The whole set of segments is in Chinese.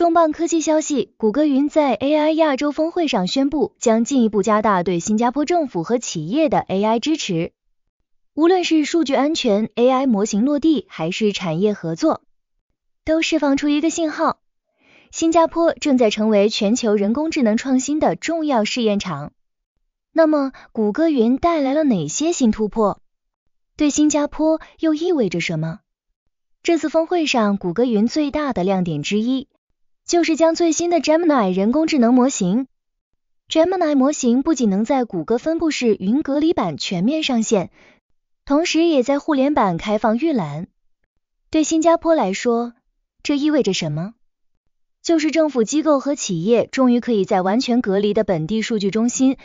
重磅科技消息，谷歌云在 AI 亚洲峰会上宣布，将进一步加大对新加坡政府和企业的 AI 支持。无论是数据安全、AI 模型落地，还是产业合作，都释放出一个信号：新加坡正在成为全球人工智能创新的重要试验场。那么，谷歌云带来了哪些新突破？对新加坡又意味着什么？这次峰会上，谷歌云最大的亮点之一。就是将最新的 Gemini 人工智能模型。Gemini 模型不仅能在谷歌分布式云隔离版全面上线，同时也在互联版开放预览。对新加坡来说，这意味着什么？就是政府机构和企业终于可以在完全隔离的本地数据中心，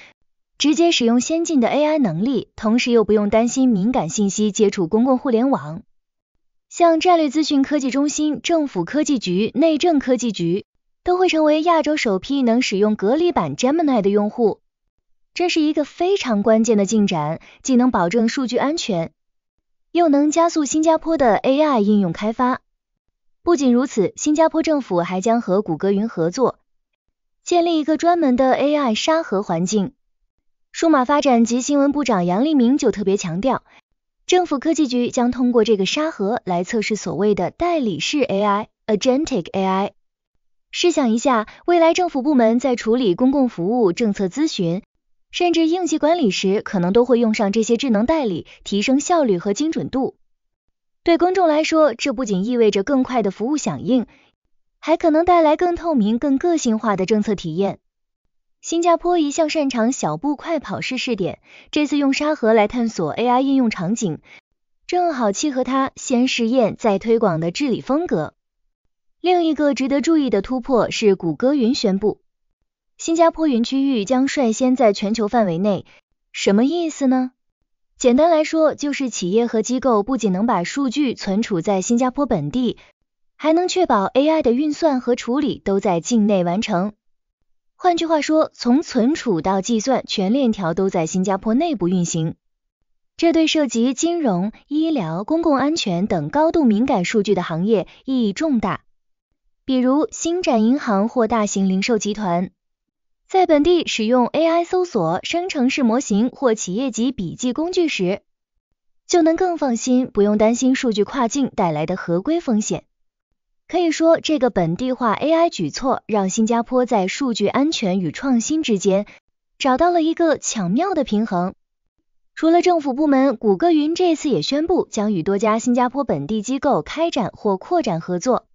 直接使用先进的 AI 能力，同时又不用担心敏感信息接触公共互联网。像战略资讯科技中心、政府科技局、内政科技局都会成为亚洲首批能使用隔离版 Gemini 的用户。这是一个非常关键的进展，既能保证数据安全，又能加速新加坡的 AI 应用开发。不仅如此，新加坡政府还将和谷歌云合作，建立一个专门的 AI 沙盒环境。数码发展及新闻部长杨立明就特别强调。政府科技局将通过这个沙盒来测试所谓的代理式 AI（Agentic AI）。试想一下，未来政府部门在处理公共服务、政策咨询，甚至应急管理时，可能都会用上这些智能代理，提升效率和精准度。对公众来说，这不仅意味着更快的服务响应，还可能带来更透明、更个性化的政策体验。新加坡一向擅长小步快跑式试点，这次用沙盒来探索 AI 应用场景，正好契合它先试验再推广的治理风格。另一个值得注意的突破是，谷歌云宣布，新加坡云区域将率先在全球范围内，什么意思呢？简单来说，就是企业和机构不仅能把数据存储在新加坡本地，还能确保 AI 的运算和处理都在境内完成。换句话说，从存储到计算，全链条都在新加坡内部运行。这对涉及金融、医疗、公共安全等高度敏感数据的行业意义重大。比如，星展银行或大型零售集团，在本地使用 AI 搜索、生成式模型或企业级笔记工具时，就能更放心，不用担心数据跨境带来的合规风险。可以说，这个本地化 AI 举措让新加坡在数据安全与创新之间找到了一个巧妙的平衡。除了政府部门，谷歌云这次也宣布将与多家新加坡本地机构开展或扩展合作，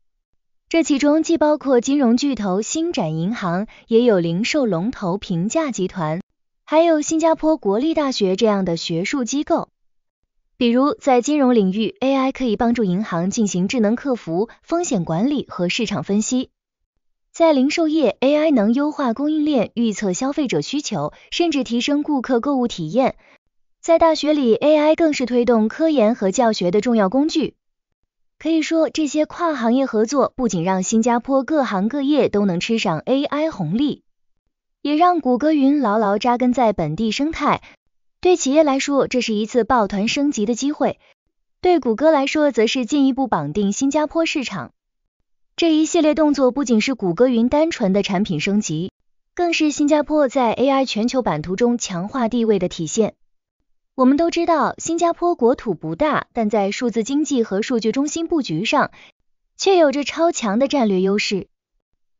这其中既包括金融巨头星展银行，也有零售龙头平价集团，还有新加坡国立大学这样的学术机构。比如在金融领域，AI 可以帮助银行进行智能客服、风险管理和市场分析；在零售业，AI 能优化供应链、预测消费者需求，甚至提升顾客购物体验；在大学里，AI 更是推动科研和教学的重要工具。可以说，这些跨行业合作不仅让新加坡各行各业都能吃上 AI 红利，也让谷歌云牢牢扎根在本地生态。对企业来说，这是一次抱团升级的机会；对谷歌来说，则是进一步绑定新加坡市场。这一系列动作不仅是谷歌云单纯的产品升级，更是新加坡在 AI 全球版图中强化地位的体现。我们都知道，新加坡国土不大，但在数字经济和数据中心布局上，却有着超强的战略优势。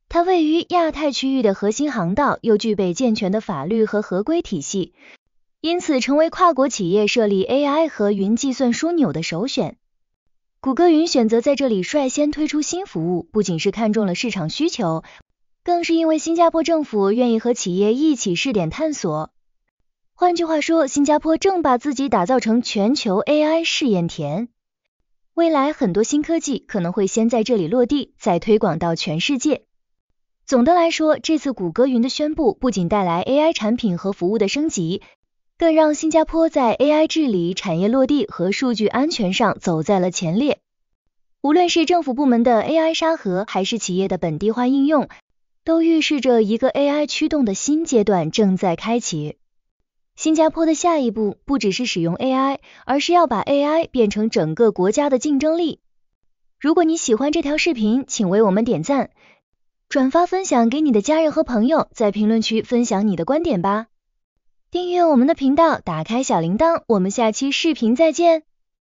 它位于亚太区域的核心航道，又具备健全的法律和合规体系。因此，成为跨国企业设立 AI 和云计算枢纽的首选。谷歌云选择在这里率先推出新服务，不仅是看中了市场需求，更是因为新加坡政府愿意和企业一起试点探索。换句话说，新加坡正把自己打造成全球 AI 试验田，未来很多新科技可能会先在这里落地，再推广到全世界。总的来说，这次谷歌云的宣布不仅带来 AI 产品和服务的升级。更让新加坡在 AI 治理、产业落地和数据安全上走在了前列。无论是政府部门的 AI 沙盒，还是企业的本地化应用，都预示着一个 AI 驱动的新阶段正在开启。新加坡的下一步不只是使用 AI，而是要把 AI 变成整个国家的竞争力。如果你喜欢这条视频，请为我们点赞、转发、分享给你的家人和朋友，在评论区分享你的观点吧。订阅我们的频道，打开小铃铛，我们下期视频再见。